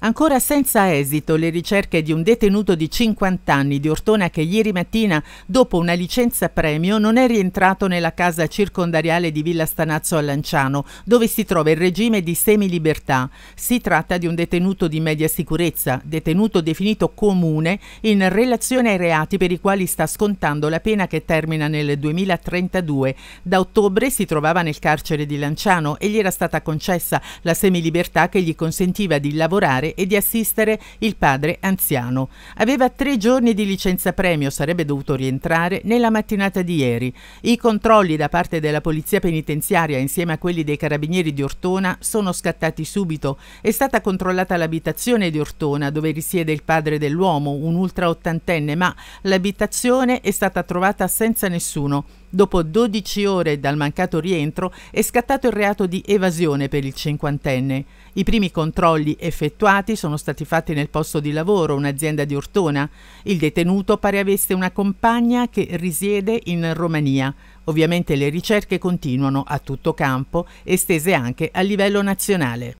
Ancora senza esito le ricerche di un detenuto di 50 anni di Ortona che ieri mattina, dopo una licenza premio, non è rientrato nella casa circondariale di Villa Stanazzo a Lanciano, dove si trova il regime di semilibertà. Si tratta di un detenuto di media sicurezza, detenuto definito comune in relazione ai reati per i quali sta scontando la pena che termina nel 2032. Da ottobre si trovava nel carcere di Lanciano e gli era stata concessa la semilibertà che gli consentiva di lavorare curare e di assistere il padre anziano. Aveva tre giorni di licenza premio, sarebbe dovuto rientrare nella mattinata di ieri. I controlli da parte della polizia penitenziaria insieme a quelli dei carabinieri di Ortona sono scattati subito. È stata controllata l'abitazione di Ortona dove risiede il padre dell'uomo, un ultra ottantenne, ma l'abitazione è stata trovata senza nessuno. Dopo 12 ore dal mancato rientro è scattato il reato di evasione per il cinquantenne. I primi controlli effettuati sono stati fatti nel posto di lavoro, un'azienda di Ortona. Il detenuto pare avesse una compagna che risiede in Romania. Ovviamente le ricerche continuano a tutto campo, estese anche a livello nazionale.